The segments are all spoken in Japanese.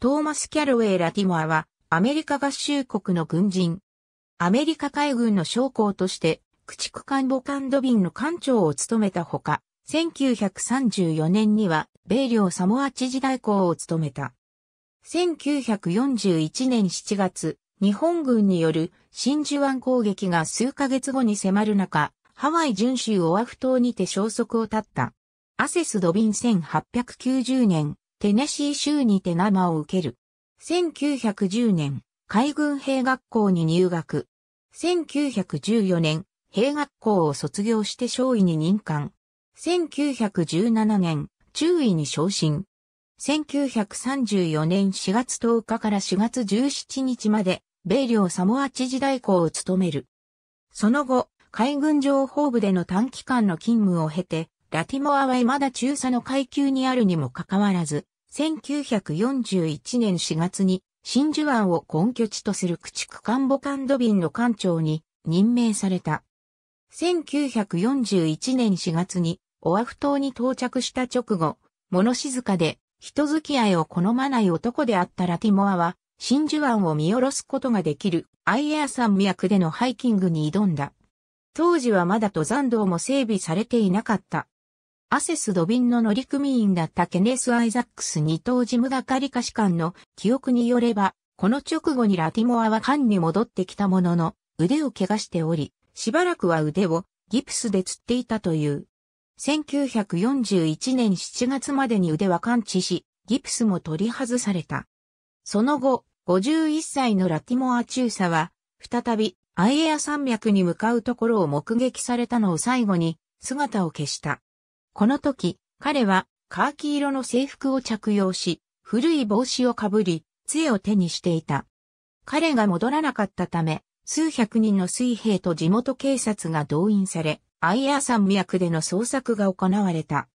トーマス・キャロウェイ・ラティモアは、アメリカ合衆国の軍人。アメリカ海軍の将校として、駆逐艦母艦ドビンの艦長を務めたほか、1934年には、米領サモア知事代行を務めた。1941年7月、日本軍による真珠湾攻撃が数ヶ月後に迫る中、ハワイ準州オアフ島にて消息を絶った。アセス・ドビン1890年、テネシー州にて生を受ける。1910年、海軍兵学校に入学。1914年、兵学校を卒業して少尉に任官。1917年、中尉に昇進。1934年4月10日から4月17日まで、米領サモア知事代行を務める。その後、海軍情報部での短期間の勤務を経て、ラティモアは未だ中佐の階級にあるにもかかわらず、1941年4月に真珠湾を根拠地とする駆逐艦母艦土瓶の艦長に任命された。1941年4月にオアフ島に到着した直後、物静かで人付き合いを好まない男であったラティモアは真珠湾を見下ろすことができるアイエア山脈でのハイキングに挑んだ。当時はまだ登山道も整備されていなかった。アセス・ドビンの乗組員だったケネス・アイザックス二等事務係下士官の記憶によれば、この直後にラティモアは艦に戻ってきたものの、腕を怪我しており、しばらくは腕をギプスで釣っていたという。1941年7月までに腕は完治し、ギプスも取り外された。その後、51歳のラティモア中佐は、再び、アイエア山脈に向かうところを目撃されたのを最後に、姿を消した。この時、彼はカーキ色の制服を着用し、古い帽子をかぶり、杖を手にしていた。彼が戻らなかったため、数百人の水兵と地元警察が動員され、アイア山脈での捜索が行われた。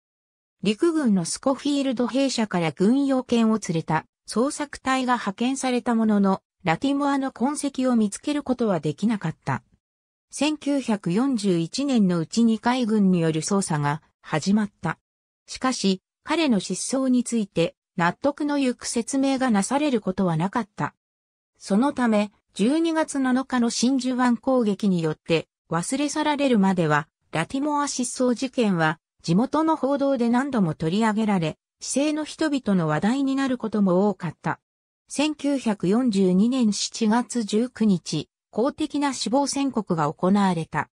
陸軍のスコフィールド兵舎から軍用犬を連れた捜索隊が派遣されたものの、ラティモアの痕跡を見つけることはできなかった。1941年のうちに海軍による捜査が始まった。しかし、彼の失踪について納得のゆく説明がなされることはなかった。そのため、12月7日の真珠湾攻撃によって忘れ去られるまでは、ラティモア失踪事件は地元の報道で何度も取り上げられ、市政の人々の話題になることも多かった。1942年7月19日、公的な死亡宣告が行われた。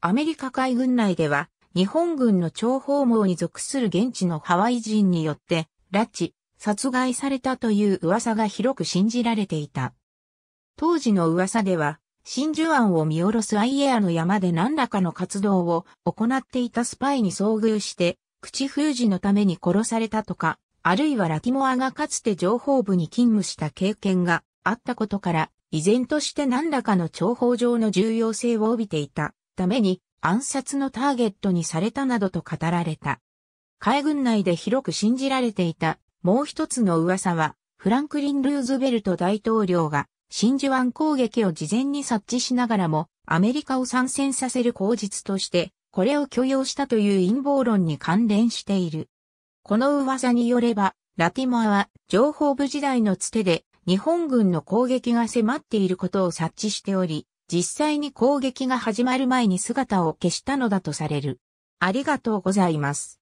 アメリカ海軍内では、日本軍の諜報網に属する現地のハワイ人によって、拉致、殺害されたという噂が広く信じられていた。当時の噂では、真珠湾を見下ろすアイエアの山で何らかの活動を行っていたスパイに遭遇して、口封じのために殺されたとか、あるいはラティモアがかつて情報部に勤務した経験があったことから、依然として何らかの情報上の重要性を帯びていたために、暗殺のターゲットにされたなどと語られた。海軍内で広く信じられていたもう一つの噂は、フランクリン・ルーズベルト大統領が真珠湾攻撃を事前に察知しながらもアメリカを参戦させる口実としてこれを許容したという陰謀論に関連している。この噂によれば、ラティモアは情報部時代のつてで日本軍の攻撃が迫っていることを察知しており、実際に攻撃が始まる前に姿を消したのだとされる。ありがとうございます。